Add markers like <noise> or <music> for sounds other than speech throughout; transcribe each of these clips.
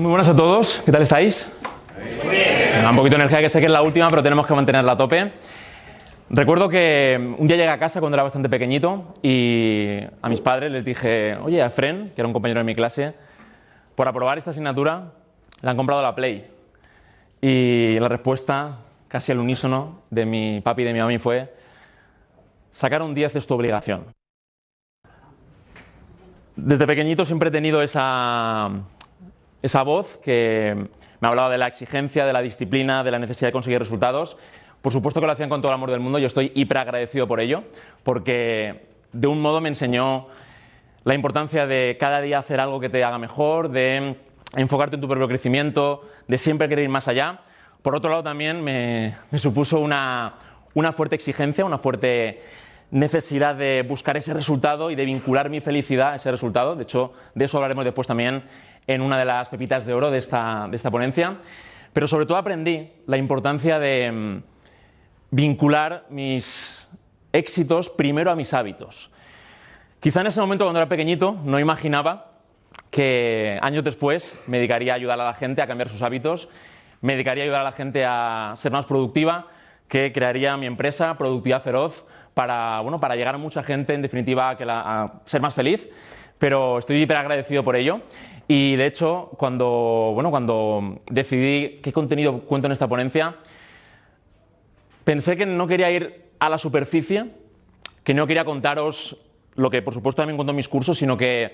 muy buenas a todos. ¿Qué tal estáis? Muy bien. un poquito de energía que sé que es la última, pero tenemos que mantenerla a tope. Recuerdo que un día llegué a casa cuando era bastante pequeñito y a mis padres les dije, oye, a Fren, que era un compañero de mi clase, por aprobar esta asignatura le han comprado la Play. Y la respuesta, casi al unísono, de mi papi y de mi mami fue, sacar un 10 es tu obligación. Desde pequeñito siempre he tenido esa esa voz que me hablaba de la exigencia, de la disciplina, de la necesidad de conseguir resultados. Por supuesto que lo hacían con todo el amor del mundo, yo estoy hiper agradecido por ello, porque de un modo me enseñó la importancia de cada día hacer algo que te haga mejor, de enfocarte en tu propio crecimiento, de siempre querer ir más allá. Por otro lado, también me, supuso una, una fuerte exigencia, una fuerte necesidad de buscar ese resultado y de vincular mi felicidad a ese resultado. De hecho, de eso hablaremos después también en una de las pepitas de oro de esta, de esta ponencia, pero sobre todo aprendí la importancia de mm, vincular mis éxitos primero a mis hábitos. Quizá en ese momento cuando era pequeñito no imaginaba que años después me dedicaría a ayudar a la gente a cambiar sus hábitos, me dedicaría a ayudar a la gente a ser más productiva, que crearía mi empresa productiva Feroz para, bueno, para llegar a mucha gente, en definitiva, a, que la, a ser más feliz, pero estoy hiper agradecido por ello. Y de hecho, cuando, bueno, cuando decidí qué contenido cuento en esta ponencia, pensé que no quería ir a la superficie, que no quería contaros lo que por supuesto también cuento en mis cursos, sino que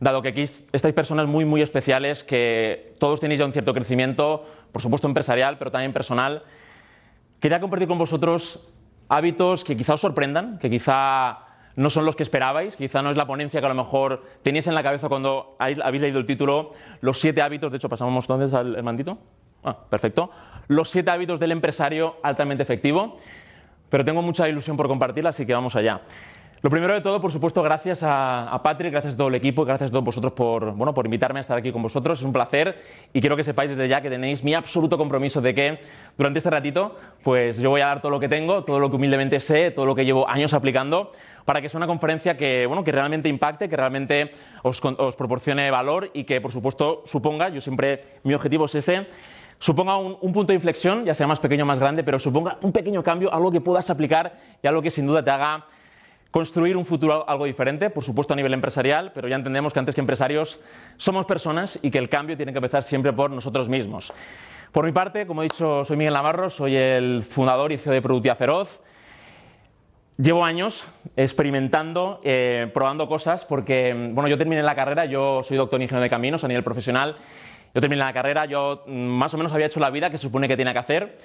dado que aquí estáis personas muy, muy especiales, que todos tenéis ya un cierto crecimiento, por supuesto empresarial, pero también personal, quería compartir con vosotros hábitos que quizá os sorprendan, que quizá no son los que esperabais, quizá no es la ponencia que a lo mejor teníais en la cabeza cuando habéis leído el título, Los siete hábitos, de hecho pasamos entonces al mandito, ah, perfecto, Los siete hábitos del empresario altamente efectivo, pero tengo mucha ilusión por compartirla, así que vamos allá. Lo primero de todo, por supuesto, gracias a, Patrick, gracias a todo el equipo, gracias a todos vosotros por, bueno, por invitarme a estar aquí con vosotros. Es un placer y quiero que sepáis desde ya que tenéis mi absoluto compromiso de que durante este ratito, pues yo voy a dar todo lo que tengo, todo lo que humildemente sé, todo lo que llevo años aplicando, para que sea una conferencia que, bueno, que realmente impacte, que realmente os, proporcione valor y que, por supuesto, suponga, yo siempre, mi objetivo es ese, suponga un, un, punto de inflexión, ya sea más pequeño o más grande, pero suponga un pequeño cambio, algo que puedas aplicar y algo que sin duda te haga construir un futuro algo diferente, por supuesto a nivel empresarial, pero ya entendemos que antes que empresarios somos personas y que el cambio tiene que empezar siempre por nosotros mismos. Por mi parte, como he dicho, soy Miguel Navarro, soy el fundador y CEO de Productividad Feroz. Llevo años experimentando, eh, probando cosas, porque bueno, yo terminé la carrera, yo soy doctor en ingeniero de caminos a nivel profesional, yo terminé la carrera, yo mm, más o menos había hecho la vida que se supone que tiene que hacer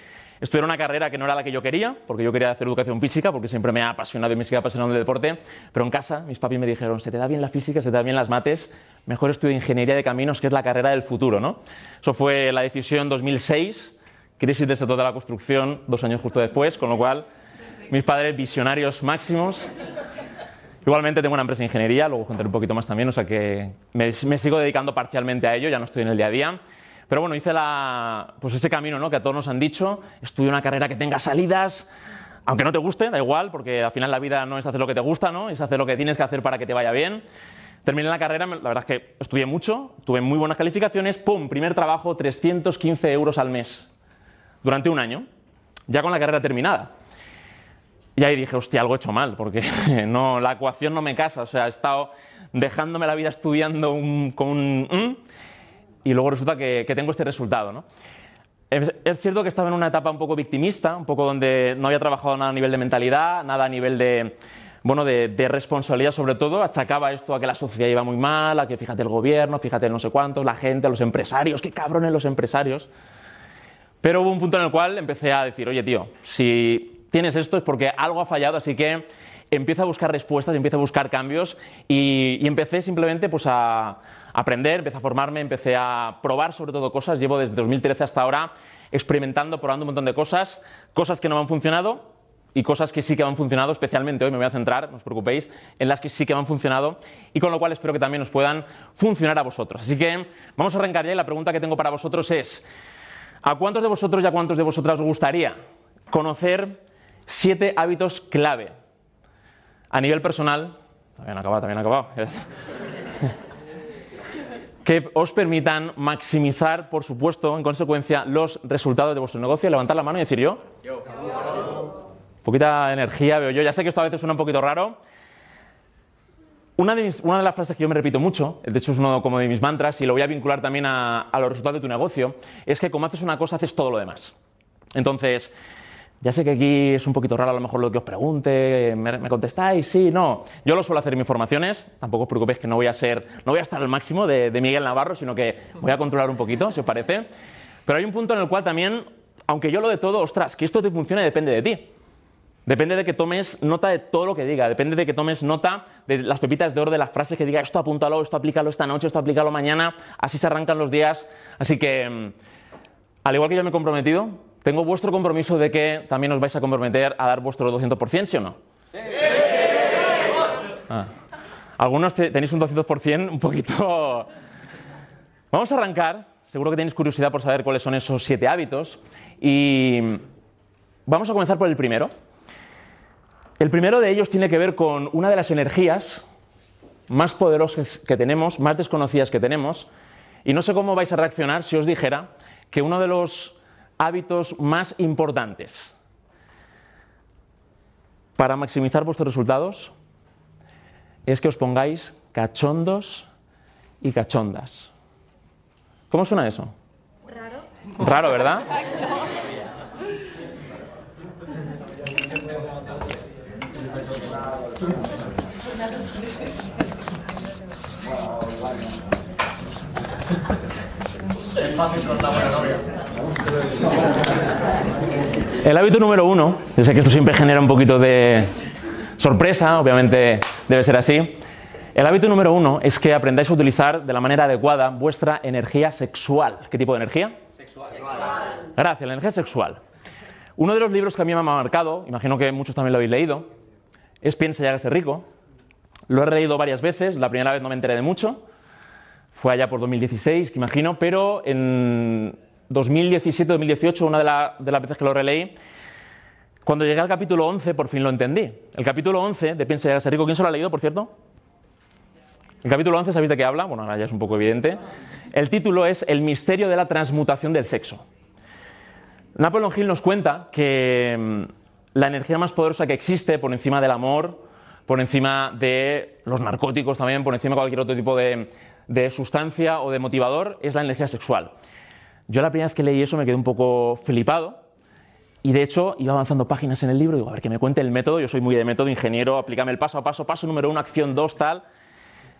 era una carrera que no era la que yo quería, porque yo quería hacer educación física, porque siempre me ha apasionado y me sigue apasionando el deporte, pero en casa mis papis me dijeron, se te da bien la física, se te da bien las mates, mejor estudia ingeniería de caminos, que es la carrera del futuro, ¿no? Eso fue la decisión 2006, crisis de toda la construcción, dos años justo después, con lo cual mis padres visionarios máximos. Igualmente tengo una empresa de ingeniería, luego contaré un poquito más también, o sea que me, sigo dedicando parcialmente a ello, ya no estoy en el día a día. Pero bueno, hice la, pues ese camino ¿no? que a todos nos han dicho, estudié una carrera que tenga salidas, aunque no te guste, da igual, porque al final la vida no es hacer lo que te gusta, ¿no? es hacer lo que tienes que hacer para que te vaya bien. Terminé la carrera, la verdad es que estudié mucho, tuve muy buenas calificaciones, ¡pum! Primer trabajo, 315 euros al mes, durante un año, ya con la carrera terminada. Y ahí dije, hostia, algo he hecho mal, porque <laughs> no, la ecuación no me casa, o sea, he estado dejándome la vida estudiando con un y luego resulta que, tengo este resultado. ¿no? Es, cierto que estaba en una etapa un poco victimista, un poco donde no había trabajado nada a nivel de mentalidad, nada a nivel de, bueno, de, responsabilidad sobre todo, achacaba esto a que la sociedad iba muy mal, a que fíjate el gobierno, fíjate no sé cuántos, la gente, los empresarios, qué cabrones los empresarios. Pero hubo un punto en el cual empecé a decir, oye tío, si tienes esto es porque algo ha fallado, así que empiezo a buscar respuestas, empiezo a buscar cambios y, empecé simplemente pues a aprender, empecé a formarme, empecé a probar sobre todo cosas. Llevo desde 2013 hasta ahora experimentando, probando un montón de cosas, cosas que no me han funcionado, y cosas que sí que han funcionado, especialmente hoy me voy a centrar, no os preocupéis, en las que sí que han funcionado y con lo cual espero que también os puedan funcionar a vosotros. Así que vamos a arrancar ya y la pregunta que tengo para vosotros es, ¿a cuántos de vosotros y a cuántos de vosotras os gustaría conocer siete hábitos clave a nivel personal, también acabado, también acabado. <laughs> que os permitan maximizar, por supuesto, en consecuencia, los resultados de vuestro negocio. Levantar la mano y decir yo. Yo. Poquita energía veo yo. Ya sé que esto a veces suena un poquito raro. Una de, las frases que yo me repito mucho, de hecho es uno como de mis mantras y lo voy a vincular también a los resultados de tu negocio, es que como haces una cosa, haces todo lo demás. Entonces, ya sé que aquí es un poquito raro a lo mejor lo que os pregunte, me, contestáis, sí, no. Yo lo suelo hacer en mis formaciones, tampoco os preocupéis que no voy a ser, no voy a estar al máximo de, Miguel Navarro, sino que voy a controlar un poquito, si os parece. Pero hay un punto en el cual también, aunque yo lo de todo, ostras, que esto te funcione depende de ti. Depende de que tomes nota de todo lo que diga, depende de que tomes nota de las pepitas de oro de las frases que diga, esto apúntalo, esto aplícalo esta noche, esto aplícalo mañana, así se arrancan los días. Así que, mm, al igual que yo me he comprometido, tengo vuestro compromiso de que también os vais a comprometer a dar vuestro 200%, ¿sí o no? Ah. Algunos tenéis un 200% un poquito... Vamos a arrancar. Seguro que tenéis curiosidad por saber cuáles son esos siete hábitos. Y vamos a comenzar por el primero. El primero de ellos tiene que ver con una de las energías más poderosas que tenemos, más desconocidas que tenemos. Y no sé cómo vais a reaccionar si os dijera que uno de los hábitos más importantes para maximizar vuestros resultados es que os pongáis cachondos y cachondas. ¿Cómo suena eso? Raro. Raro, ¿verdad? Es el hábito número uno, yo sé que esto siempre genera un poquito de sorpresa, obviamente debe ser así. El hábito número uno es que aprendáis a utilizar de la manera adecuada vuestra energía sexual. ¿Qué tipo de energía? Sexual. Gracias, la energía sexual. Uno de los libros que a mí me ha marcado, imagino que muchos también lo habéis leído, es Piensa y hágase rico. Lo he leído varias veces, la primera vez no me enteré de mucho, fue allá por 2016, que imagino, pero en, 2017-2018, una de, las veces que lo releí, cuando llegué al capítulo 11 por fin lo entendí. El capítulo 11 de Piensa y ser rico, ¿quién se lo ha leído, por cierto? El capítulo 11, ¿sabéis de qué habla? Bueno, ahora ya es un poco evidente. El título es El misterio de la transmutación del sexo. Napoleon Hill nos cuenta que mm, la energía más poderosa que existe por encima del amor, por encima de los narcóticos también, por encima de cualquier otro tipo de, de sustancia o de motivador, es la energía sexual. Yo la primera vez que leí eso me quedé un poco flipado y de hecho iba avanzando páginas en el libro y digo, a ver, que me cuente el método, yo soy muy de método, ingeniero, aplícame el paso a paso, paso número uno, acción dos, tal.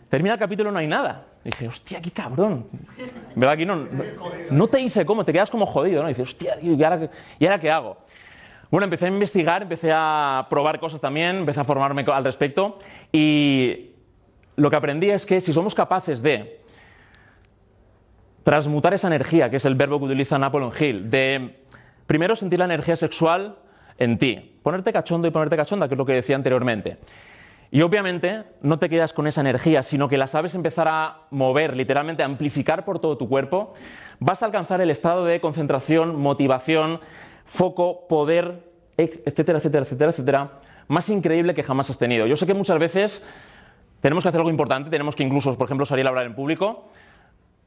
Termina el capítulo, no hay nada. dije, hostia, qué cabrón. ¿Verdad? Aquí no, no, te dice cómo, te quedas como jodido, ¿no? Y hostia, ¿y ahora, ¿y ahora qué hago? Bueno, empecé a investigar, empecé a probar cosas también, empecé a formarme al respecto y lo que aprendí es que si somos capaces de transmutar esa energía, que es el verbo que utiliza Napoleon Hill, de primero sentir la energía sexual en ti, ponerte cachondo y ponerte cachonda, que es lo que decía anteriormente. Y obviamente no te quedas con esa energía, sino que la sabes empezar a mover, literalmente amplificar por todo tu cuerpo, vas a alcanzar el estado de concentración, motivación, foco, poder, etcétera, etcétera, etcétera, etcétera, más increíble que jamás has tenido. Yo sé que muchas veces tenemos que hacer algo importante, tenemos que incluso, por ejemplo, salir a hablar en público,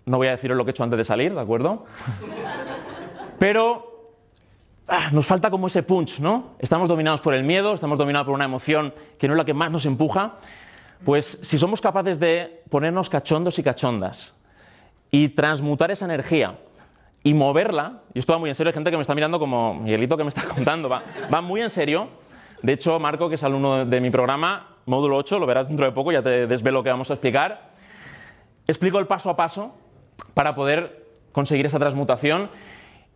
no voy a deciros lo que he hecho antes de salir, ¿de acuerdo? Pero ah, nos falta como ese punch, ¿no? Estamos dominados por el miedo, estamos dominados por una emoción que no es la que más nos empuja. Pues si somos capaces de ponernos cachondos y cachondas y transmutar esa energía y moverla, y esto va muy en serio, hay gente que me está mirando como Miguelito que me está contando, va, muy en serio. De hecho, Marco, que es alumno de mi programa, módulo 8, lo verás dentro de poco, ya te desvelo que vamos a explicar. Explico el paso a paso para poder conseguir esa transmutación.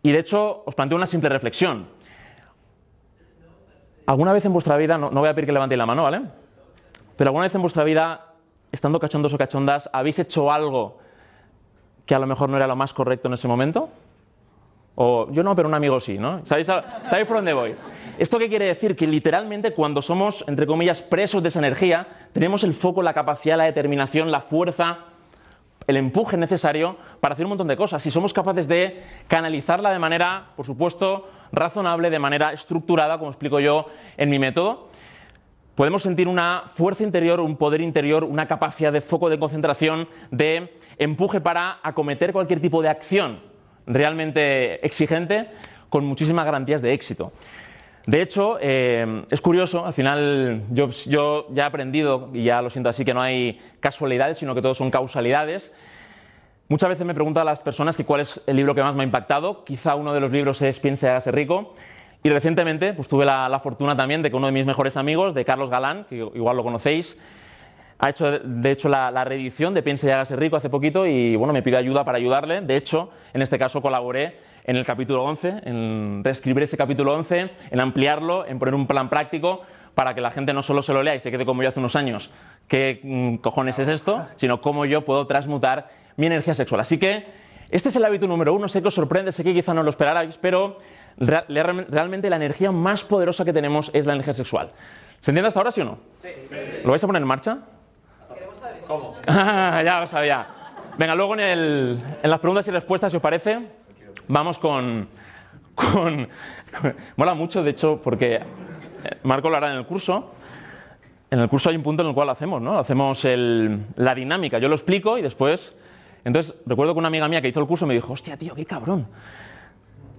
Y de hecho, os planteo una simple reflexión. ¿Alguna vez en vuestra vida, no, voy a pedir que levantéis la mano, ¿vale? Pero alguna vez en vuestra vida, estando cachondos o cachondas, ¿habéis hecho algo que a lo mejor no era lo más correcto en ese momento? O yo no, pero un amigo sí, ¿no? ¿Sabéis, ¿Sabéis, por dónde voy? ¿Esto qué quiere decir? Que literalmente cuando somos, entre comillas, presos de esa energía, tenemos el foco, la capacidad, la determinación, la fuerza, el empuje necesario para hacer un montón de cosas. Si somos capaces de canalizarla de manera, por supuesto, razonable, de manera estructurada, como explico yo en mi método, podemos sentir una fuerza interior, un poder interior, una capacidad de foco de concentración, de empuje para acometer cualquier tipo de acción realmente exigente con muchísimas garantías de éxito. De hecho, eh, es curioso, al final yo, ya he aprendido, y ya lo siento así, que no hay casualidades, sino que todo son causalidades. Muchas veces me preguntan las personas que cuál es el libro que más me ha impactado. Quizá uno de los libros es Piense y hágase rico. Y recientemente pues, tuve la, fortuna también de que uno de mis mejores amigos, de Carlos Galán, que igual lo conocéis, ha hecho de hecho la, reedición de Piense y hágase rico hace poquito y bueno, me pide ayuda para ayudarle. De hecho, en este caso colaboré en el capítulo 11, en reescribir ese capítulo 11, en ampliarlo, en poner un plan práctico para que la gente no solo se lo lea y se quede como yo hace unos años, qué mm, cojones es esto, sino cómo yo puedo transmutar mi energía sexual. Así que este es el hábito número uno, sé que os sorprende, sé que quizá no lo esperarais, pero realmente la energía más poderosa que tenemos es la energía sexual. ¿Se entiende hasta ahora, sí o no? Sí. ¿Lo vais a poner en marcha? ¿Cómo? <laughs> ya lo sabía. Venga, luego en, en las preguntas y respuestas, si os parece, Vamos con, con... Mola mucho, de hecho, porque Marco lo hará en el curso. En el curso hay un punto en el cual hacemos, ¿no? Hacemos el, la dinámica. Yo lo explico y después... Entonces, recuerdo que una amiga mía que hizo el curso me dijo, hostia, tío, qué cabrón.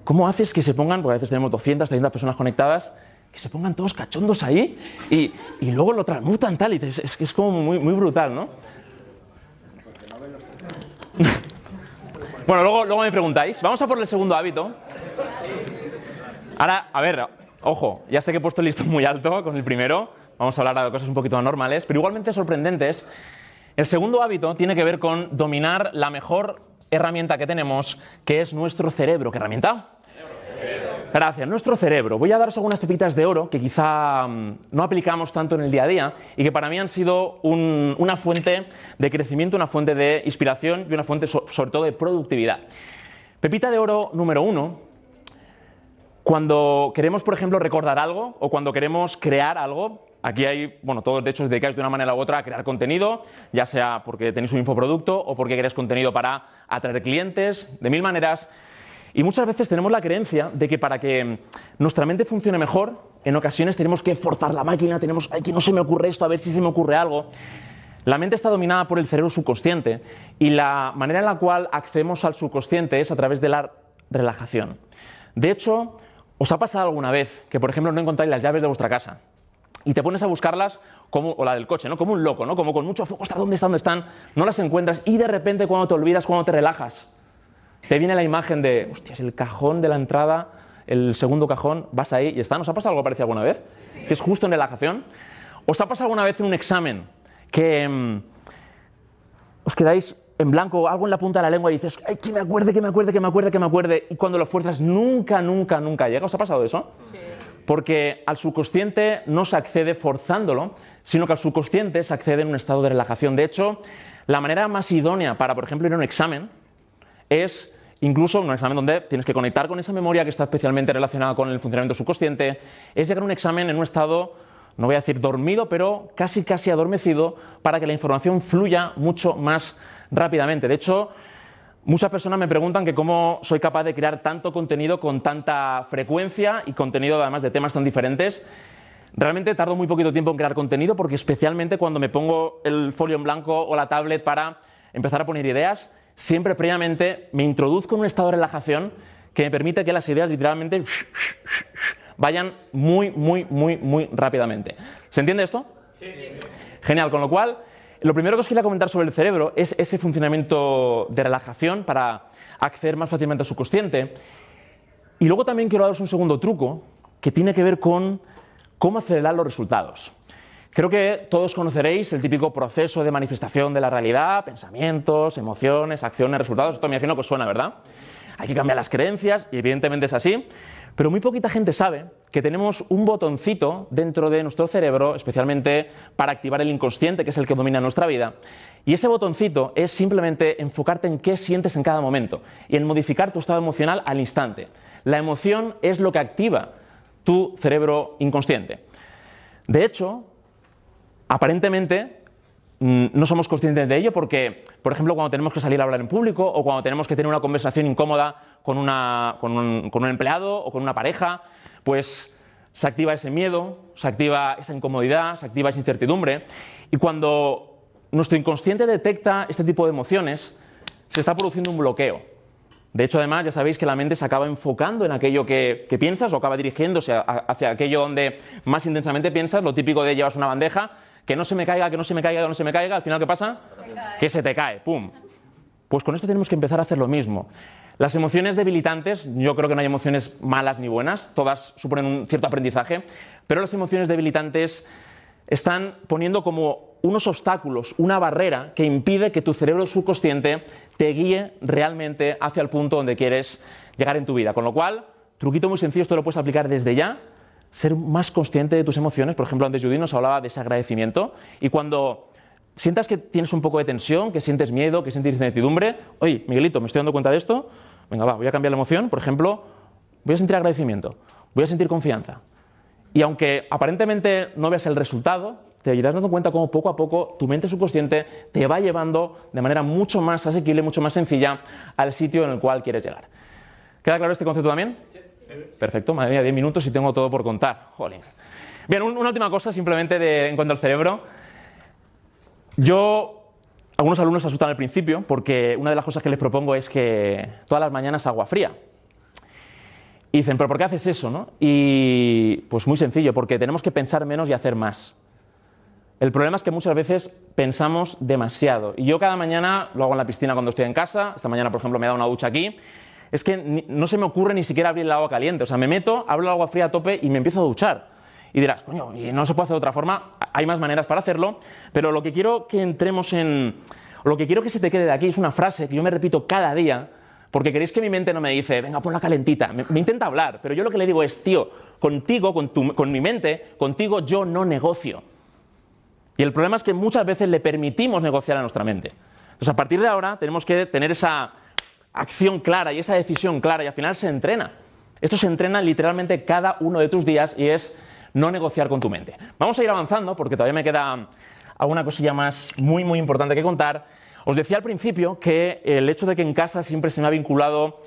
¿Cómo haces que se pongan, porque a veces tenemos 200, 300 personas conectadas, que se pongan todos cachondos ahí y, y luego lo transmutan tal? Y dices, es que es como muy, muy brutal, ¿no? Porque no ven los bueno, luego, luego me preguntáis. Vamos a por el segundo hábito. Ahora, a ver, ojo, ya sé que he puesto el listón muy alto con el primero. Vamos a hablar de cosas un poquito anormales, pero igualmente sorprendentes. El segundo hábito tiene que ver con dominar la mejor herramienta que tenemos, que es nuestro cerebro. ¿Qué herramienta? Gracias. Nuestro cerebro. Voy a daros algunas pepitas de oro que quizá mm, no aplicamos tanto en el día a día y que para mí han sido una fuente de crecimiento, una fuente de inspiración y una fuente sobre todo de productividad. Pepita de oro número uno. Cuando queremos, por ejemplo, recordar algo o cuando queremos crear algo, Aquí hay, bueno, todos de hecho os dedicáis de una manera u otra a crear contenido, ya sea porque tenéis un infoproducto o porque queréis contenido para atraer clientes, de mil maneras, y muchas veces tenemos la creencia de que para que nuestra mente funcione mejor, en ocasiones tenemos que forzar la máquina, tenemos, que no se me ocurre esto, a ver si se me ocurre algo. La mente está dominada por el cerebro subconsciente y la manera en la cual accedemos al subconsciente es a través de la relajación. De hecho, ¿os ha pasado alguna vez que, por ejemplo, no encontráis las llaves de vuestra casa? y te pones a buscarlas como, o la del coche, ¿no? Como un loco, ¿no? Como con mucho foco, ¿Está dónde están? ¿Dónde están? No las encuentras y de repente cuando te olvidas, cuando te relajas, te viene la imagen de, es el cajón de la entrada, el segundo cajón, vas ahí y está. ¿Nos ha pasado algo parecido alguna vez? Que es justo en relajación. ¿Os ha pasado alguna vez en un examen que em, os quedáis en blanco, algo en la punta de la lengua y dices, ay, que me acuerde, que me acuerde, que me acuerde, que me acuerde, y cuando lo fuerzas nunca, nunca, nunca llega? ¿Os ha pasado eso? Sí. Porque al subconsciente no se accede forzándolo, sino que al subconsciente se accede en un estado de relajación. De hecho, la manera más idónea para, por ejemplo, ir a un examen es incluso en un examen donde tienes que conectar con esa memoria que está especialmente relacionada con el funcionamiento subconsciente, es llegar a un examen en un estado, no voy a decir dormido, pero casi casi adormecido, para que la información fluya mucho más rápidamente. De hecho, muchas personas me preguntan que cómo soy capaz de crear tanto contenido con tanta frecuencia y contenido además de temas tan diferentes. Realmente tardo muy poquito tiempo en crear contenido porque especialmente cuando me pongo el folio en blanco o la tablet para empezar a poner ideas, siempre previamente me introduzco en un estado de relajación que me permite que las ideas literalmente vayan muy, muy, muy, muy rápidamente. ¿Se entiende esto? Sí. Genial, con lo cual, lo primero que os quería comentar sobre el cerebro es ese funcionamiento de relajación para acceder más fácilmente a su consciente Y luego también quiero daros un segundo truco que tiene que ver con cómo acelerar los resultados. Creo que todos conoceréis el típico proceso de manifestación de la realidad, pensamientos, emociones, acciones, resultados. Esto me imagino que os suena, ¿verdad? Hay que cambiar las creencias y evidentemente es así. Pero muy poquita gente sabe que tenemos un botoncito dentro de nuestro cerebro, especialmente para activar el inconsciente, que es el que domina nuestra vida. Y ese botoncito es simplemente enfocarte en qué sientes en cada momento y en modificar tu estado emocional al instante. La emoción es lo que activa tu cerebro inconsciente. De hecho, aparentemente mm, no somos conscientes de ello porque, por ejemplo, cuando tenemos que salir a hablar en público o cuando tenemos que tener una conversación incómoda con, un, empleado o con una pareja, pues se activa ese miedo, se activa esa incomodidad, se activa esa incertidumbre. Y cuando nuestro inconsciente detecta este tipo de emociones, se está produciendo un bloqueo. De hecho, además, ya sabéis que la mente se acaba enfocando en aquello que, piensas o acaba dirigiéndose hacia aquello donde más intensamente piensas. Lo típico de llevas una bandeja, que no se me caiga, que no se me caiga, que no se me caiga, al final ¿qué pasa? que se te cae, ¡pum! Pues con esto tenemos que empezar a hacer lo mismo. Las emociones debilitantes, yo creo que no hay emociones malas ni buenas, todas suponen un cierto aprendizaje, pero las emociones debilitantes están poniendo como unos obstáculos, una barrera que impide que tu cerebro subconsciente te guíe realmente hacia el punto donde quieres llegar en tu vida. Con lo cual, truquito muy sencillo, esto lo puedes aplicar desde ya ser más consciente de tus emociones. Por ejemplo, antes Judy nos hablaba de ese agradecimiento. Y cuando sientas que tienes un poco de tensión, que sientes miedo, que sientes incertidumbre, oye, Miguelito, me estoy dando cuenta de esto, venga, va, voy a cambiar la emoción. Por ejemplo, voy a sentir agradecimiento, voy a sentir confianza. Y aunque aparentemente no veas el resultado, te irás dando cuenta cómo poco a poco tu mente subconsciente te va llevando de manera mucho más asequible, mucho más sencilla al sitio en el cual quieres llegar. ¿Queda claro este concepto también? Perfecto, madre mía, 10 minutos y tengo todo por contar. Jolín. Bien, una última cosa simplemente en cuanto al cerebro. Yo, algunos alumnos se asustan al principio porque una de las cosas que les propongo es que todas las mañanas agua fría. Y dicen, pero ¿por qué haces eso? No? Y pues muy sencillo, porque tenemos que pensar menos y hacer más. El problema es que muchas veces pensamos demasiado. Y yo cada mañana lo hago en la piscina cuando estoy en casa. Esta mañana, por ejemplo, me he dado una ducha aquí es que no se me ocurre ni siquiera abrir el agua caliente. O sea, me meto, hablo el agua fría a tope y me empiezo a duchar. Y dirás, coño, y no se puede hacer de otra forma, hay más maneras para hacerlo, pero lo que quiero que entremos en. Lo que quiero que se te quede de aquí es una frase que yo me repito cada día, porque queréis que mi mente no me dice, venga, la calentita. Me, intenta hablar, pero yo lo que le digo es, tío, contigo, con, tu, con mi mente, contigo yo no negocio. Y el problema es que muchas veces le permitimos negociar a nuestra mente. Entonces, a partir de ahora, tenemos que tener esa acción clara y esa decisión clara y al final se entrena. Esto se entrena literalmente cada uno de tus días y es no negociar con tu mente. Vamos a ir avanzando porque todavía me queda alguna cosilla más muy muy importante que contar. Os decía al principio que el hecho de que en casa siempre se me ha vinculado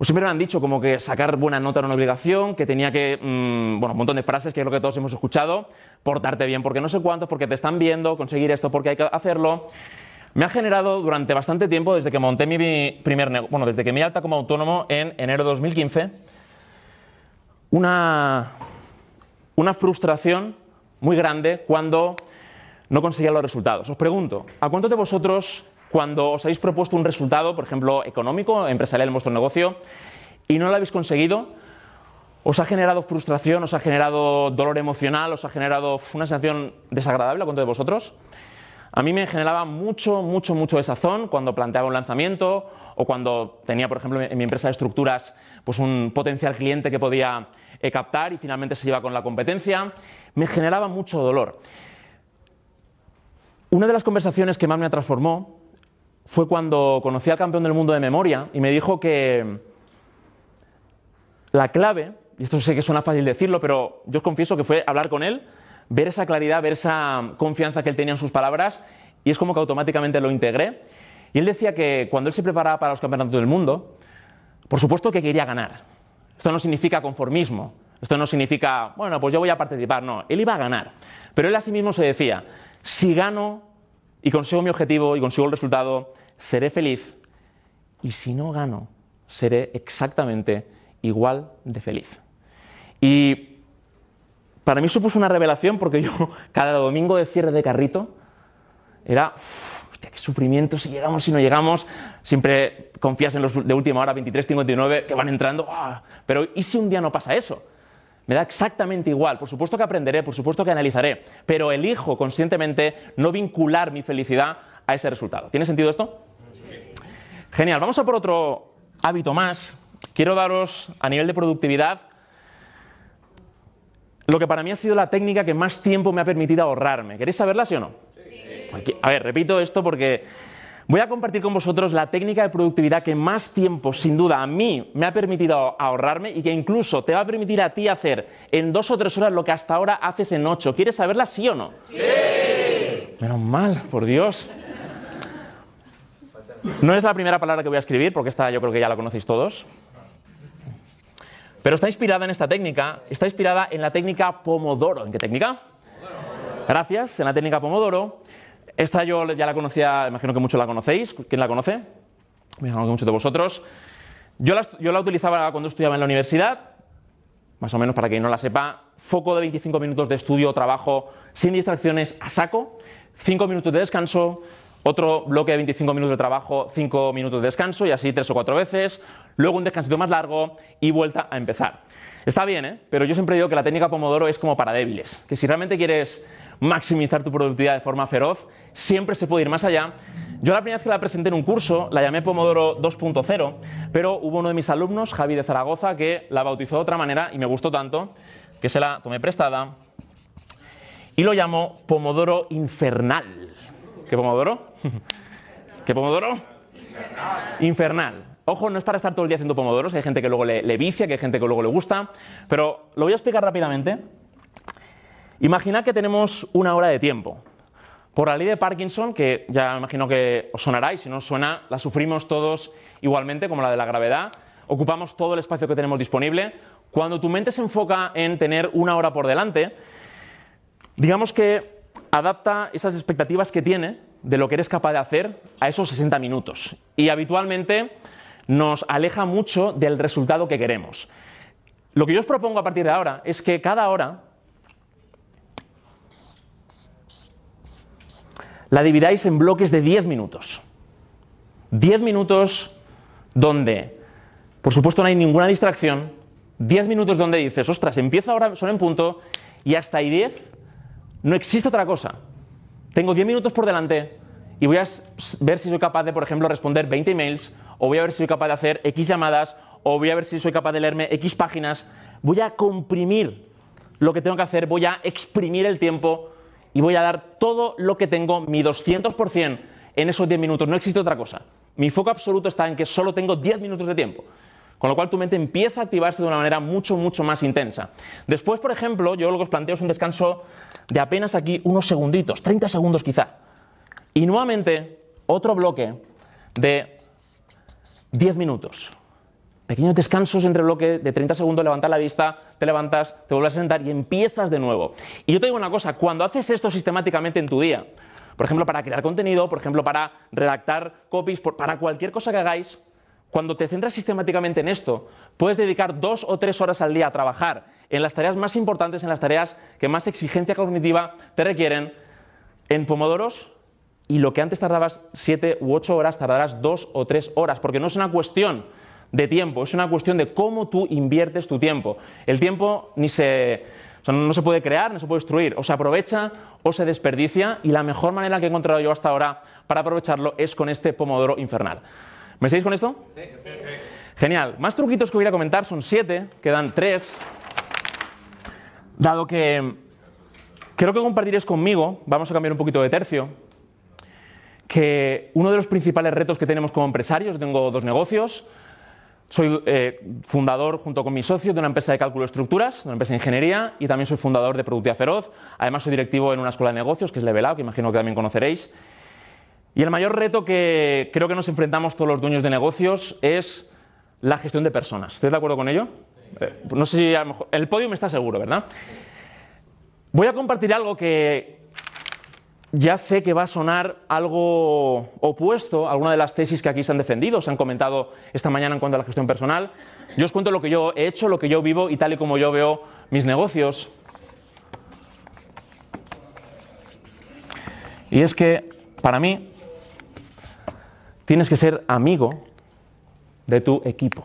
o siempre me han dicho como que sacar buena nota era una obligación, que tenía que, mm, bueno, un montón de frases que es lo que todos hemos escuchado, portarte bien porque no sé cuántos, porque te están viendo, conseguir esto porque hay que hacerlo. Me ha generado durante bastante tiempo, desde que monté mi primer negocio, bueno, desde que me alta como autónomo en enero de 2015, una, una frustración muy grande cuando no conseguía los resultados. Os pregunto, ¿a cuánto de vosotros cuando os habéis propuesto un resultado, por ejemplo, económico, empresarial en vuestro negocio, y no lo habéis conseguido, os ha generado frustración, os ha generado dolor emocional, os ha generado una sensación desagradable a cuántos de vosotros? A mí me generaba mucho, mucho, mucho desazón cuando planteaba un lanzamiento o cuando tenía, por ejemplo, en mi empresa de estructuras, pues un potencial cliente que podía eh, captar y finalmente se lleva con la competencia. Me generaba mucho dolor. Una de las conversaciones que más me transformó fue cuando conocí al campeón del mundo de memoria y me dijo que la clave, y esto sé que suena fácil decirlo, pero yo confieso que fue hablar con él ver esa claridad, ver esa confianza que él tenía en sus palabras y es como que automáticamente lo integré. Y él decía que cuando él se preparaba para los campeonatos del mundo, por supuesto que quería ganar. Esto no significa conformismo, esto no significa, bueno, pues yo voy a participar, no, él iba a ganar. Pero él a sí mismo se decía, si gano y consigo mi objetivo y consigo el resultado, seré feliz. Y si no gano, seré exactamente igual de feliz. Y para mí supuso una revelación porque yo <laughs> cada domingo de cierre de carrito era, qué sufrimiento, si llegamos, si no llegamos, siempre confías en los de última hora, 23, 59, que van entrando, ah". pero ¿y si un día no pasa eso? Me da exactamente igual, por supuesto que aprenderé, por supuesto que analizaré, pero elijo conscientemente no vincular mi felicidad a ese resultado. ¿Tiene sentido esto? Genial, vamos a por otro hábito más. Quiero daros a nivel de productividad lo que para mí ha sido la técnica que más tiempo me ha permitido ahorrarme. ¿Queréis saberla, sí o no? Sí. A ver, repito esto porque voy a compartir con vosotros la técnica de productividad que más tiempo, sin duda, a mí me ha permitido ahorrarme y que incluso te va a permitir a ti hacer en dos o tres horas lo que hasta ahora haces en ocho. ¿Quieres saberla, sí o no? Sí. Menos mal, por Dios. No es la primera palabra que voy a escribir, porque esta yo creo que ya la conocéis todos. Pero está inspirada en esta técnica, está inspirada en la técnica Pomodoro. ¿En qué técnica? Gracias, en la técnica Pomodoro. Esta yo ya la conocía, imagino que muchos la conocéis. ¿Quién la conoce? Imagino que muchos de vosotros. Yo la, yo la utilizaba cuando estudiaba en la universidad, más o menos para quien no la sepa, foco de 25 minutos de estudio o trabajo sin distracciones a saco, 5 minutos de descanso, otro bloque de 25 minutos de trabajo, 5 minutos de descanso y así tres o cuatro veces. Luego un descansito más largo y vuelta a empezar. Está bien, ¿eh? pero yo siempre digo que la técnica Pomodoro es como para débiles. Que si realmente quieres maximizar tu productividad de forma feroz, siempre se puede ir más allá. Yo la primera vez que la presenté en un curso la llamé Pomodoro 2.0, pero hubo uno de mis alumnos, Javi de Zaragoza, que la bautizó de otra manera y me gustó tanto que se la tomé prestada y lo llamó Pomodoro Infernal. ¿Qué Pomodoro? <laughs> ¿Qué pomodoro? Infernal. Infernal. Ojo, no es para estar todo el día haciendo pomodoros, hay gente que luego le, vicia, que hay gente que luego le gusta, pero lo voy a explicar rápidamente. Imagina que tenemos una hora de tiempo. Por la ley de Parkinson, que ya imagino que os sonará y si no os suena, la sufrimos todos igualmente, como la de la gravedad, ocupamos todo el espacio que tenemos disponible. Cuando tu mente se enfoca en tener una hora por delante, digamos que adapta esas expectativas que tiene de lo que eres capaz de hacer a esos 60 minutos. Y habitualmente nos aleja mucho del resultado que queremos. Lo que yo os propongo a partir de ahora es que cada hora la dividáis en bloques de 10 minutos. 10 minutos donde, por supuesto, no hay ninguna distracción. 10 minutos donde dices, ostras, empiezo ahora, son en punto, y hasta ahí 10 no existe otra cosa. Tengo 10 minutos por delante y voy a ver si soy capaz de, por ejemplo, responder 20 emails, o voy a ver si soy capaz de hacer X llamadas, o voy a ver si soy capaz de leerme X páginas. Voy a comprimir lo que tengo que hacer, voy a exprimir el tiempo y voy a dar todo lo que tengo, mi 200% en esos 10 minutos. No existe otra cosa. Mi foco absoluto está en que solo tengo 10 minutos de tiempo. Con lo cual tu mente empieza a activarse de una manera mucho, mucho más intensa. Después, por ejemplo, yo lo os planteo un descanso de apenas aquí unos segunditos, 30 segundos quizá. Y nuevamente, otro bloque de 10 minutos. Pequeños descansos entre bloque de 30 segundos, levantar la vista, te levantas, te vuelves a sentar y empiezas de nuevo. Y yo te digo una cosa, cuando haces esto sistemáticamente en tu día, por ejemplo, para crear contenido, por ejemplo, para redactar copies, para cualquier cosa que hagáis, cuando te centras sistemáticamente en esto, puedes dedicar dos o tres horas al día a trabajar en las tareas más importantes, en las tareas que más exigencia cognitiva te requieren, en pomodoros, y lo que antes tardabas siete u ocho horas, tardarás dos o tres horas, porque no es una cuestión de tiempo, es una cuestión de cómo tú inviertes tu tiempo. El tiempo ni se, no se puede crear, no se puede destruir, o se aprovecha o se desperdicia, y la mejor manera que he encontrado yo hasta ahora para aprovecharlo es con este pomodoro infernal. ¿Me seguís con esto? Sí, sí. Genial. Más truquitos que voy a comentar son siete, quedan tres. Dado que creo que compartiréis conmigo, vamos a cambiar un poquito de tercio, que uno de los principales retos que tenemos como empresarios, yo tengo dos negocios, soy eh, fundador junto con mi socio de una empresa de cálculo de estructuras, de una empresa de ingeniería, y también soy fundador de Productividad Feroz. Además, soy directivo en una escuela de negocios, que es Level que imagino que también conoceréis. Y el mayor reto que creo que nos enfrentamos todos los dueños de negocios es la gestión de personas. ¿Estás de acuerdo con ello? Eh, no sé si a lo mejor... El me está seguro, ¿verdad? Voy a compartir algo que ya sé que va a sonar algo opuesto a alguna de las tesis que aquí se han defendido, se han comentado esta mañana en cuanto a la gestión personal. Yo os cuento lo que yo he hecho, lo que yo vivo y tal y como yo veo mis negocios. Y es que, para mí, Tienes que ser amigo de tu equipo.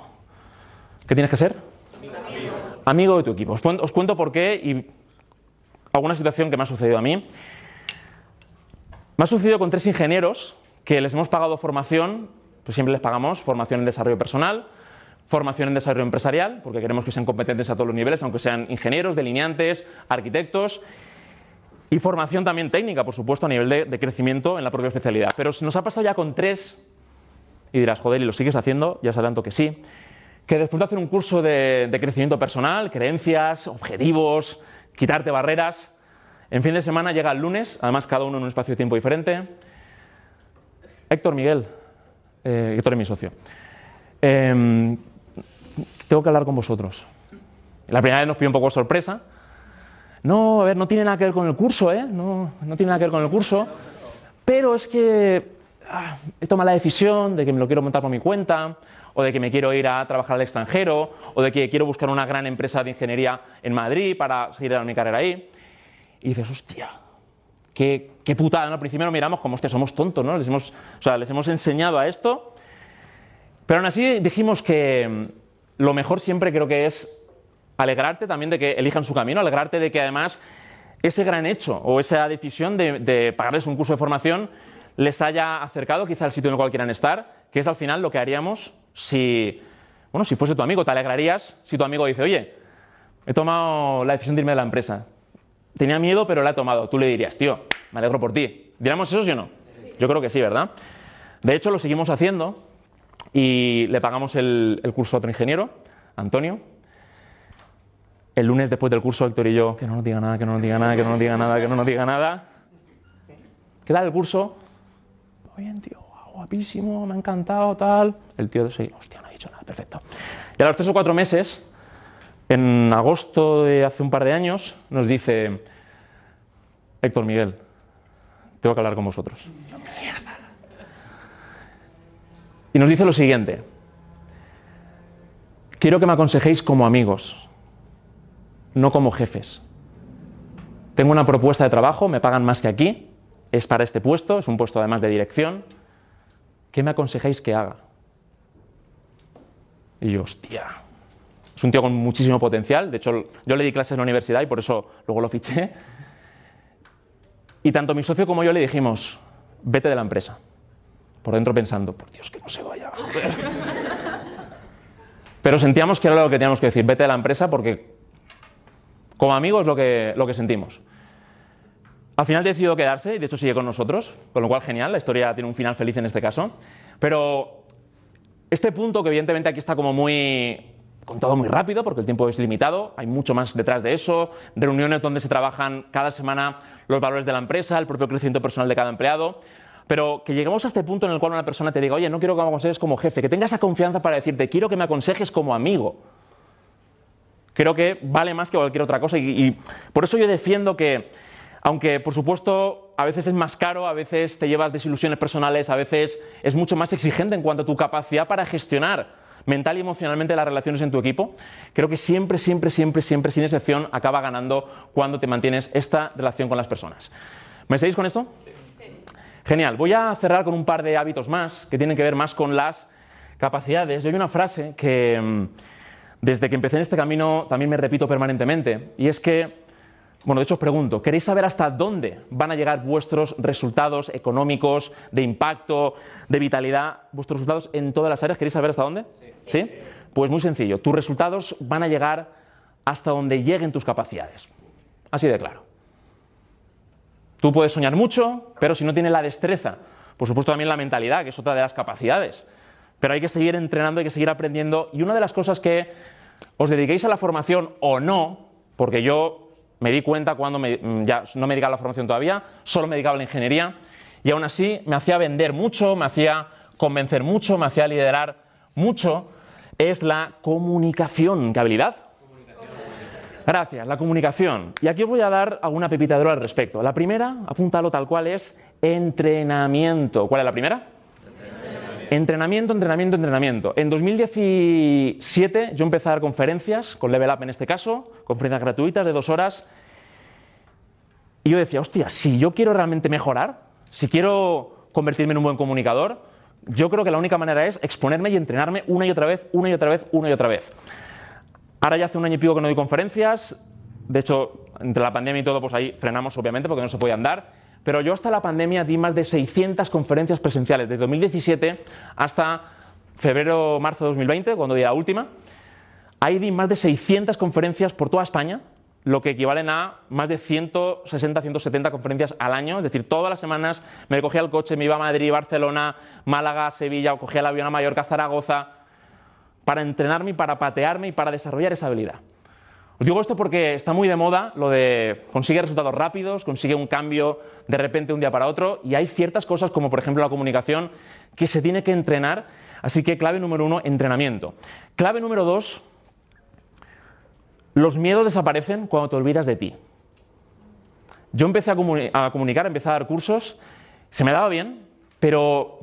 ¿Qué tienes que ser? Amigo. de tu equipo. Os, cuento por qué y alguna situación que me ha sucedido a mí. Me ha sucedido con tres ingenieros que les hemos pagado formación, pues siempre les pagamos formación en desarrollo personal, formación en desarrollo empresarial, porque queremos que sean competentes a todos los niveles, aunque sean ingenieros, delineantes, arquitectos, y formación también técnica, por supuesto, a nivel de, de crecimiento en la propia especialidad. Pero nos ha pasado ya con tres y dirás, joder, ¿y lo sigues haciendo? Ya sabes tanto que sí. Que después de hacer un curso de, crecimiento personal, creencias, objetivos, quitarte barreras, en fin de semana llega el lunes, además cada uno en un espacio de tiempo diferente. Héctor Miguel, eh, Héctor es mi socio. Em, tengo que hablar con vosotros. La primera vez nos pidió un poco de sorpresa. No, a ver, no tiene nada que ver con el curso, ¿eh? No, no tiene nada que ver con el curso. Pero es que ah, he tomado la decisión de que me lo quiero montar por mi cuenta, o de que me quiero ir a trabajar al extranjero, o de que quiero buscar una gran empresa de ingeniería en Madrid para seguir la mi carrera ahí. Y dices, hostia, qué, qué putada, ¿no? Al miramos como, hostia, somos tontos, ¿no? Les hemos, les hemos enseñado a esto. Pero aún así dijimos que mm, lo mejor siempre creo que es alegrarte también de que elijan su camino, alegrarte de que además ese gran hecho o esa decisión de pagarles un curso de formación les haya acercado quizá al sitio en el cual quieran estar, que es al final lo que haríamos si, bueno, si fuese tu amigo. Te alegrarías si tu amigo dice, oye, he tomado la decisión de irme de la empresa. Tenía miedo, pero la he tomado. Tú le dirías, tío, me alegro por ti. ¿Diríamos eso sí o no? Yo creo que sí, ¿verdad? De hecho, lo seguimos haciendo y le pagamos el, curso a otro ingeniero, Antonio. El lunes después del curso, Héctor y yo, que no nos diga nada, que no nos diga nada, que no nos diga nada, que no nos diga nada. ¿Qué tal el curso? Oye, tío, guapísimo, me ha encantado, tal. El tío, dice, hostia, no ha dicho nada, perfecto. Y a los tres o cuatro meses, en agosto de hace un par de años, nos dice, Héctor Miguel, tengo que hablar con vosotros. Y nos dice lo siguiente, quiero que me aconsejéis como amigos, no como jefes. Tengo una propuesta de trabajo, me pagan más que aquí, es para este puesto, es un puesto además de dirección, ¿qué me aconsejáis que haga? Y yo, hostia, es un tío con muchísimo potencial, de hecho yo le di clases en la universidad y por eso luego lo fiché, y tanto mi socio como yo le dijimos, vete de la empresa, por dentro pensando, por Dios que no se vaya. Joder. Pero sentíamos que era lo que teníamos que decir, vete de la empresa porque como amigos lo que, lo que sentimos. Al final decidió quedarse y de hecho sigue con nosotros, con lo cual genial, la historia tiene un final feliz en este caso. Pero este punto, que evidentemente aquí está como muy contado muy rápido, porque el tiempo es limitado, hay mucho más detrás de eso, reuniones donde se trabajan cada semana los valores de la empresa, el propio crecimiento personal de cada empleado. Pero que lleguemos a este punto en el cual una persona te diga, oye, no quiero que me aconsejes como jefe, que tenga esa confianza para decirte, quiero que me aconsejes como amigo. Creo que vale más que cualquier otra cosa y, y por eso yo defiendo que aunque, por supuesto, a veces es más caro, a veces te llevas desilusiones personales, a veces es mucho más exigente en cuanto a tu capacidad para gestionar mental y emocionalmente las relaciones en tu equipo, creo que siempre, siempre, siempre, siempre, sin excepción, acaba ganando cuando te mantienes esta relación con las personas. ¿Me seguís con esto? Sí. Genial. Voy a cerrar con un par de hábitos más que tienen que ver más con las capacidades. Yo hay una frase que mm, desde que empecé en este camino también me repito permanentemente y es que bueno, de hecho os pregunto, ¿queréis saber hasta dónde van a llegar vuestros resultados económicos, de impacto, de vitalidad, vuestros resultados en todas las áreas? ¿Queréis saber hasta dónde? Sí. Pues muy sencillo, tus resultados van a llegar hasta donde lleguen tus capacidades. Así de claro. Tú puedes soñar mucho, pero si no tienes la destreza, por supuesto también la mentalidad, que es otra de las capacidades. Pero hay que seguir entrenando, hay que seguir aprendiendo. Y una de las cosas que os dediquéis a la formación o no, porque yo me di cuenta cuando mm, ya no me dedicaba a la formación todavía, solo me dedicaba a la ingeniería y aún así me hacía vender mucho, me hacía convencer mucho, me hacía liderar mucho. Es la comunicación. ¿Qué habilidad? Gracias, la comunicación. Y aquí os voy a dar alguna pepita de oro al respecto. La primera, apúntalo tal cual, es entrenamiento. ¿Cuál es la primera? Entrenamiento, entrenamiento, entrenamiento. En 2017 yo empecé a dar conferencias, con Level Up en este caso, conferencias gratuitas de dos horas. Y yo decía, hostia, si yo quiero realmente mejorar, si quiero convertirme en un buen comunicador, yo creo que la única manera es exponerme y entrenarme una y otra vez, una y otra vez, una y otra vez. Ahora ya hace un año y pico que no doy conferencias. De hecho, entre la pandemia y todo, pues ahí frenamos, obviamente, porque no se podía andar pero yo hasta la pandemia di más de 600 conferencias presenciales, desde 2017 hasta febrero, marzo de 2020, cuando di la última. Ahí di más de 600 conferencias por toda España, lo que equivalen a más de 160, 170 conferencias al año, es decir, todas las semanas me cogía el coche, me iba a Madrid, Barcelona, Málaga, Sevilla, o cogía el avión a Mallorca, Zaragoza, para entrenarme para patearme y para desarrollar esa habilidad. Digo esto porque está muy de moda lo de consigue resultados rápidos, consigue un cambio de repente un día para otro y hay ciertas cosas como por ejemplo la comunicación que se tiene que entrenar, así que clave número uno, entrenamiento. Clave número dos, los miedos desaparecen cuando te olvidas de ti. Yo empecé a, a comunicar, empecé a dar cursos, se me daba bien, pero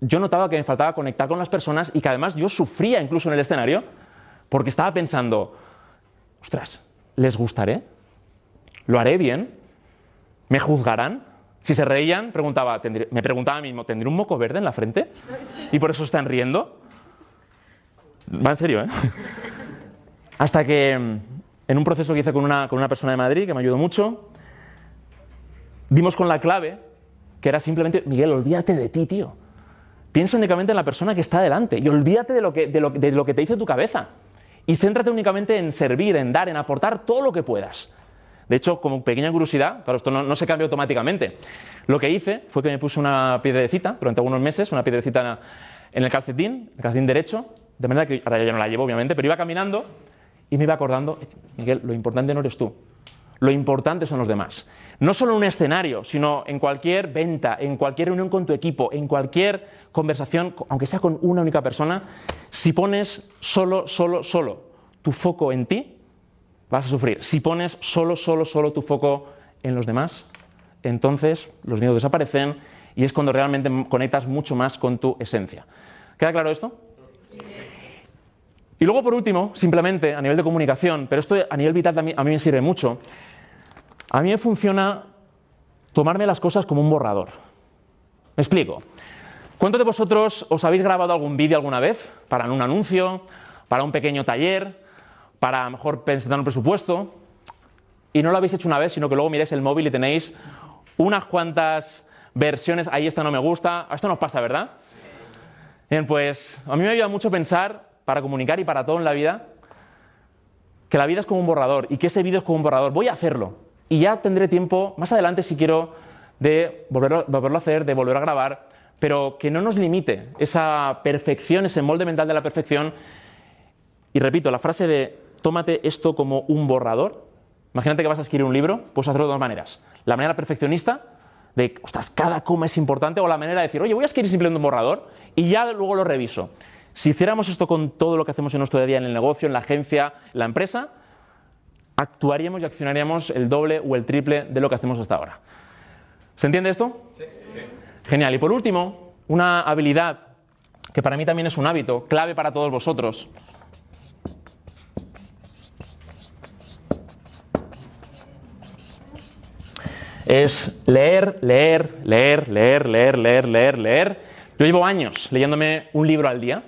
yo notaba que me faltaba conectar con las personas y que además yo sufría incluso en el escenario porque estaba pensando, ostras, ¿les gustaré? ¿Lo haré bien? ¿Me juzgarán? Si se reían, preguntaba, me preguntaba a mí mismo, ¿tendré un moco verde en la frente? ¿Y por eso están riendo? Va en serio, ¿eh? <laughs> Hasta que mm, en un proceso que hice con una, persona de Madrid, que me ayudó mucho, vimos con la clave, que era simplemente, Miguel, olvídate de ti, tío. Piensa únicamente en la persona que está delante y olvídate de lo que, de lo, de lo que te dice tu cabeza y céntrate únicamente en servir, en dar, en aportar todo lo que puedas. De hecho, como pequeña curiosidad, para esto no, se cambia automáticamente. Lo que hice fue que me puse una piedrecita durante algunos meses, una piedrecita en el calcetín, el calcetín derecho, de manera que ahora ya no la llevo, obviamente, pero iba caminando y me iba acordando, Miguel, lo importante no eres tú, lo importante son los demás. No solo en un escenario, sino en cualquier venta, en cualquier reunión con tu equipo, en cualquier conversación, aunque sea con una única persona, si pones solo, solo, solo tu foco en ti, vas a sufrir. Si pones solo, solo, solo tu foco en los demás, entonces los miedos desaparecen y es cuando realmente conectas mucho más con tu esencia. ¿Queda claro esto? Sí. Y luego, por último, simplemente a nivel de comunicación, pero esto a nivel vital a mí me sirve mucho, a mí me funciona tomarme las cosas como un borrador. Me explico. ¿Cuántos de vosotros os habéis grabado algún vídeo alguna vez? Para un anuncio, para un pequeño taller, para mejor presentar un presupuesto. Y no lo habéis hecho una vez, sino que luego miráis el móvil y tenéis unas cuantas versiones. Ahí esta no me gusta. Esto nos pasa, ¿verdad? Bien, pues a mí me ayuda mucho pensar para comunicar y para todo en la vida, que la vida es como un borrador y que ese vídeo es como un borrador. Voy a hacerlo y ya tendré tiempo más adelante si quiero de volverlo, volverlo a hacer, de volver a grabar, pero que no nos limite esa perfección, ese molde mental de la perfección. Y repito, la frase de tómate esto como un borrador. Imagínate que vas a escribir un libro, puedes hacerlo de dos maneras. La manera perfeccionista, de, ostras, cada coma es importante, o la manera de decir, oye, voy a escribir simplemente un borrador y ya luego lo reviso. Si hiciéramos esto con todo lo que hacemos en nuestro día a día en el negocio, en la agencia, en la empresa, actuaríamos y accionaríamos el doble o el triple de lo que hacemos hasta ahora. ¿Se entiende esto? Sí. Genial. Y por último, una habilidad que para mí también es un hábito, clave para todos vosotros, es leer, leer, leer, leer, leer, leer, leer, leer. Yo llevo años leyéndome un libro al día.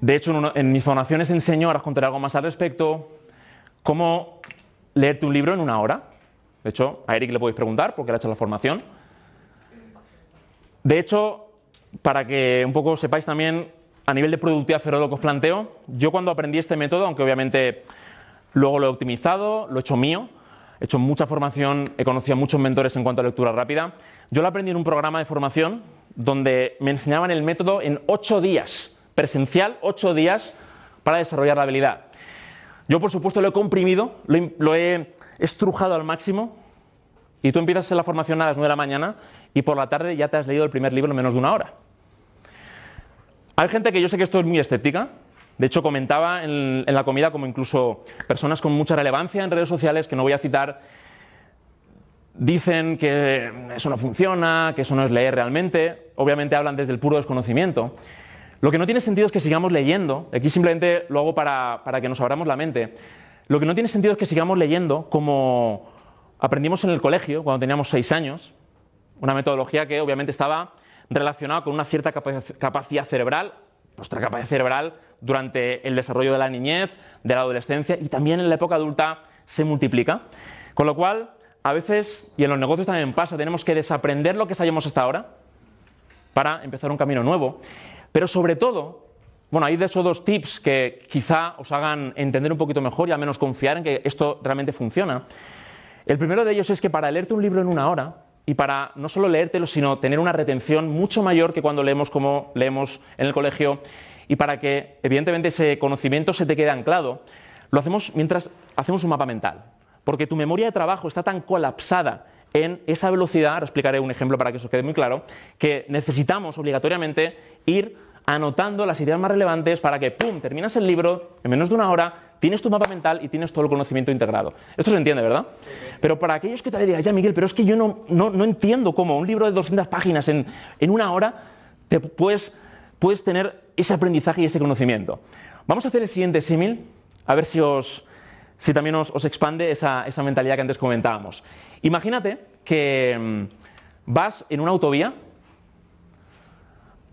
De hecho, en, mis formaciones enseño, ahora os contaré algo más al respecto, cómo leerte un libro en una hora. De hecho, a Eric le podéis preguntar porque él ha hecho la formación. De hecho, para que un poco sepáis también a nivel de productividad ferro lo que os planteo, yo cuando aprendí este método, aunque obviamente luego lo he optimizado, lo he hecho mío, he hecho mucha formación, he conocido a muchos mentores en cuanto a lectura rápida, yo lo aprendí en un programa de formación donde me enseñaban el método en ocho días presencial, ocho días para desarrollar la habilidad. Yo, por supuesto, lo he comprimido, lo, he estrujado al máximo, y tú empiezas la formación a las 9 de la mañana y por la tarde ya te has leído el primer libro en menos de una hora. Hay gente que yo sé que esto es muy escéptica. De hecho, comentaba en, la comida como incluso personas con mucha relevancia en redes sociales, que no voy a citar, dicen que eso no funciona, que eso no es leer realmente. Obviamente hablan desde el puro desconocimiento. Lo que no tiene sentido es que sigamos leyendo, aquí simplemente lo hago para, que nos abramos la mente, lo que no tiene sentido es que sigamos leyendo como aprendimos en el colegio cuando teníamos seis años, una metodología que obviamente estaba relacionada con una cierta capacidad cerebral, nuestra capacidad cerebral durante el desarrollo de la niñez, de la adolescencia y también en la época adulta se multiplica. Con lo cual, a veces, y en los negocios también pasa, tenemos que desaprender lo que sabemos hasta ahora para empezar un camino nuevo. Pero sobre todo, bueno, hay de esos dos tips que quizá os hagan entender un poquito mejor y al menos confiar en que esto realmente funciona. El primero de ellos es que para leerte un libro en una hora y para no solo leértelo, sino tener una retención mucho mayor que cuando leemos como leemos en el colegio y para que evidentemente ese conocimiento se te quede anclado, lo hacemos mientras hacemos un mapa mental. Porque tu memoria de trabajo está tan colapsada en esa velocidad, ahora explicaré un ejemplo para que eso quede muy claro, que necesitamos obligatoriamente ir anotando las ideas más relevantes para que, ¡pum!, terminas el libro en menos de una hora, tienes tu mapa mental y tienes todo el conocimiento integrado. Esto se entiende, ¿verdad? Pero para aquellos que te digan, ya Miguel, pero es que yo no, no, entiendo cómo un libro de 200 páginas en, una hora te puedes tener ese aprendizaje y ese conocimiento. Vamos a hacer el siguiente símil, a ver si os, si también os, expande esa, esa, mentalidad que antes comentábamos. Imagínate que mm, vas en una autovía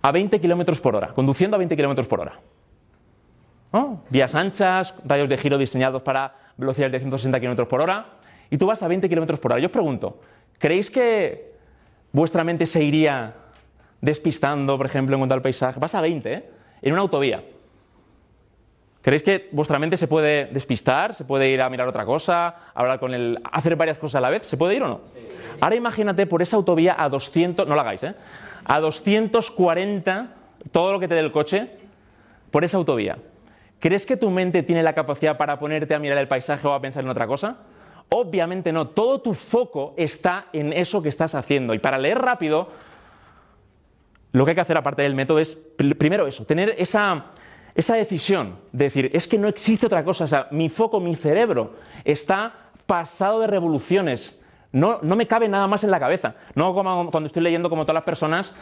a 20 kilómetros por hora, conduciendo a 20 kilómetros por hora. Vías anchas, rayos de giro diseñados para velocidades de 160 kilómetros por hora, y tú vas a 20 kilómetros por hora. Yo os pregunto, ¿creéis que vuestra mente se iría despistando, por ejemplo, en cuanto al paisaje? Vas a 20, ¿eh? En una autovía. ¿Creéis que vuestra mente se puede despistar? ¿Se puede ir a mirar otra cosa? ¿Hablar con hacer varias cosas a la vez? ¿Se puede ir o no? Ahora imagínate por esa autovía a 200. no la hagáis, ¿eh? A 240, todo lo que te dé el coche, por esa autovía. ¿Crees que tu mente tiene la capacidad para ponerte a mirar el paisaje o a pensar en otra cosa? Obviamente no. Todo tu foco está en eso que estás haciendo. Y para leer rápido, lo que hay que hacer aparte del método es primero eso, tener esa esa decisión de decir, es que no existe otra cosa, o sea, mi foco, mi cerebro está pasado de revoluciones, no, me cabe nada más en la cabeza. No como cuando estoy leyendo como todas las personas,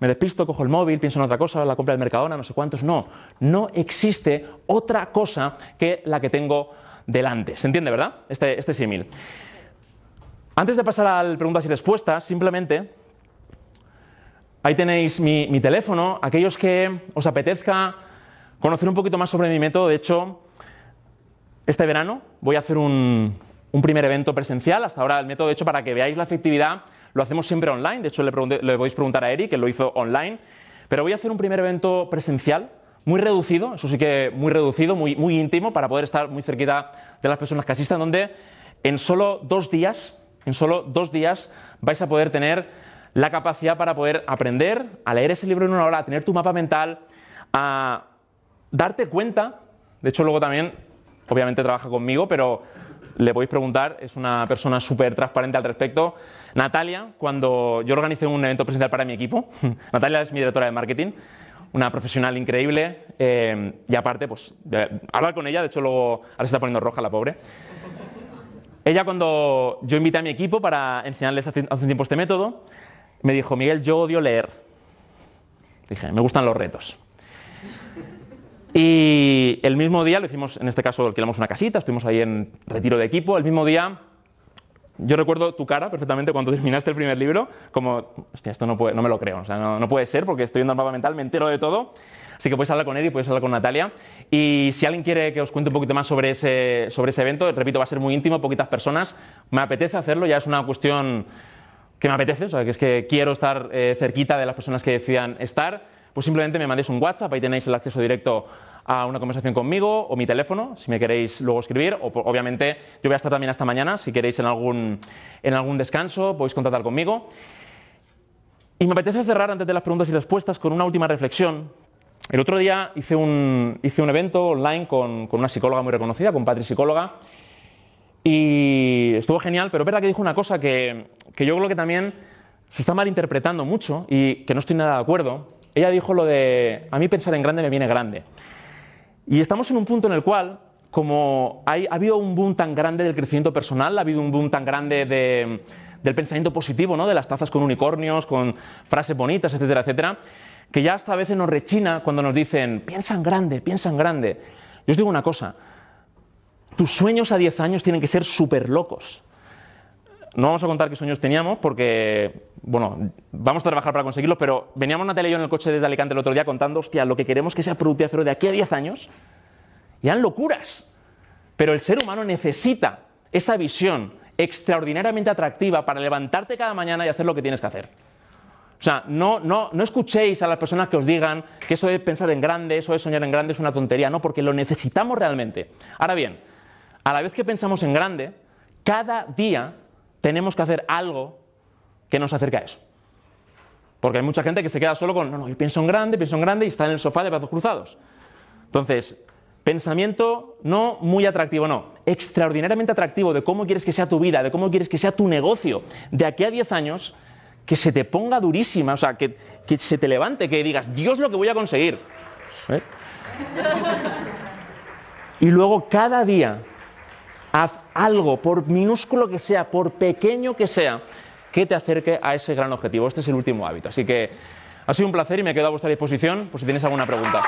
me despisto, cojo el móvil, pienso en otra cosa, la compra del Mercadona, no sé cuántos. No, no existe otra cosa que la que tengo delante. ¿Se entiende, verdad? Este, este símil. Antes de pasar al preguntas y respuestas, simplemente ahí tenéis mi, mi teléfono. Aquellos que os apetezca conocer un poquito más sobre mi método. De hecho, este verano voy a hacer un, primer evento presencial. Hasta ahora el método, de hecho, para que veáis la efectividad, lo hacemos siempre online. De hecho, le, podéis preguntar a Eric, que lo hizo online. Pero voy a hacer un primer evento presencial muy reducido, eso sí que muy reducido, muy, muy íntimo, para poder estar muy cerquita de las personas que asistan, donde en solo dos días, en solo dos días vais a poder tener la capacidad para poder aprender a leer ese libro en una hora, a tener tu mapa mental, a darte cuenta, de hecho luego también, obviamente trabaja conmigo, pero le podéis preguntar, es una persona súper transparente al respecto. Natalia, cuando yo organicé un evento presencial para mi equipo, <laughs> Natalia es mi directora de marketing, una profesional increíble, eh, y aparte, pues, hablar con ella, de hecho luego, ahora se está poniendo roja la pobre. Ella cuando yo invité a mi equipo para enseñarles hace, hace un tiempo este método, me dijo, Miguel, yo odio leer. Dije, me gustan los retos. Y el mismo día, lo hicimos, en este caso alquilamos una casita, estuvimos ahí en retiro de equipo, el mismo día yo recuerdo tu cara perfectamente cuando <laughs> terminaste el primer libro, como, hostia, esto no, puede, no me lo creo, no, puede ser porque estoy en un mapa mental, me entero de todo. Así que podéis hablar con y podéis hablar con Natalia. Y si alguien quiere que os cuente un poquito más sobre ese, sobre ese evento, repito, va a ser muy íntimo, poquitas personas. Me apetece hacerlo, ya es una cuestión que me apetece, o sea, que es que quiero estar eh, cerquita de las personas que decidan estar. Pues simplemente me mandéis un WhatsApp, ahí tenéis el acceso directo a una conversación conmigo o mi teléfono, si me queréis luego escribir, o obviamente yo voy a estar también hasta mañana, si queréis en algún, en algún descanso podéis contactar conmigo. Y me apetece cerrar antes de las preguntas y respuestas con una última reflexión. El otro día hice un, hice un evento online con, una psicóloga muy reconocida, con Patri Psicóloga, y estuvo genial, pero es verdad que dijo una cosa que, que yo creo que también se está malinterpretando mucho y que no estoy nada de acuerdo. Ella dijo lo de, a mí pensar en grande me viene grande. Y estamos en un punto en el cual, como ha habido un boom tan grande del crecimiento personal, ha habido un boom tan grande del pensamiento positivo, ¿no? de las tazas con unicornios, con frases bonitas, etcétera, etcétera, que ya hasta a veces nos rechina cuando nos dicen, piensan grande, piensan grande. Yo os digo una cosa, tus sueños a 10 años tienen que ser súper locos no vamos a contar qué sueños teníamos porque, bueno, vamos a trabajar para conseguirlos, pero veníamos Natalia y yo en el coche desde Alicante el otro día contando, hostia, lo que queremos que sea productividad cero de aquí a 10 años, y eran locuras. Pero el ser humano necesita esa visión extraordinariamente atractiva para levantarte cada mañana y hacer lo que tienes que hacer. O sea, no, no, no escuchéis a las personas que os digan que eso de pensar en grande, eso de soñar en grande es una tontería, no, porque lo necesitamos realmente. Ahora bien, a la vez que pensamos en grande, cada día tenemos que hacer algo que nos acerque a eso. Porque hay mucha gente que se queda solo con, no, no, yo pienso en grande, pienso en grande y está en el sofá de brazos cruzados. Entonces, pensamiento no muy atractivo, no, extraordinariamente atractivo de cómo quieres que sea tu vida, de cómo quieres que sea tu negocio. De aquí a 10 años, que se te ponga durísima, o sea, que, se te levante, que digas, Dios lo que voy a conseguir. Y luego cada día Haz algo, por minúsculo que sea, por pequeño que sea, que te acerque a ese gran objetivo. Este es el último hábito. Así que ha sido un placer y me quedo a vuestra disposición por si tienes alguna pregunta.